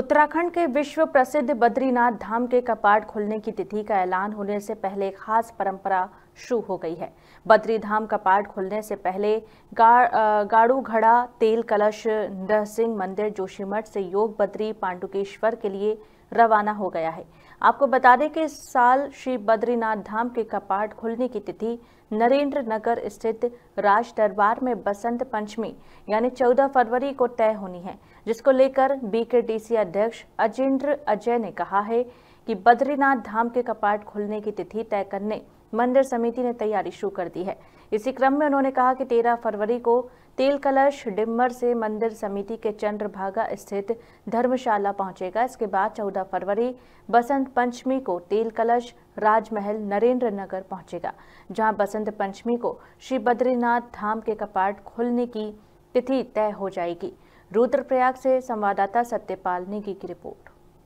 उत्तराखंड के विश्व प्रसिद्ध बद्रीनाथ धाम के कपाट खुलने की तिथि का ऐलान होने से पहले खास परंपरा शुरू हो गई है बद्री धाम कपाट खुलने से पहले गा, गाड़ू घड़ा तेल कलश नरसिंह मंदिर जोशीमठ से योग बद्री पांडुकेश्वर के लिए रवाना हो गया है आपको बता दें कि इस साल श्री बद्रीनाथ धाम के कपाट खुलने की तिथि नरेंद्र नगर स्थित राज दरबार में बसंत पंचमी यानी 14 फरवरी को तय होनी है जिसको लेकर बीकेडीसी अध्यक्ष अजेंद्र अजय ने कहा है कि बद्रीनाथ धाम के कपाट खुलने की तिथि तय करने मंदिर समिति ने तैयारी शुरू कर दी है इसी क्रम में उन्होंने कहा कि 13 फरवरी को तेल कलश डिम्बर से मंदिर समिति के चंद्रभागा स्थित धर्मशाला पहुंचेगा इसके बाद 14 फरवरी बसंत पंचमी को तेल कलश राजमहल नरेंद्र नगर पहुंचेगा जहां बसंत पंचमी को श्री बद्रीनाथ धाम के कपाट खुलने की तिथि तय हो जाएगी रुद्रप्रयाग से संवाददाता सत्यपाल नेगी की रिपोर्ट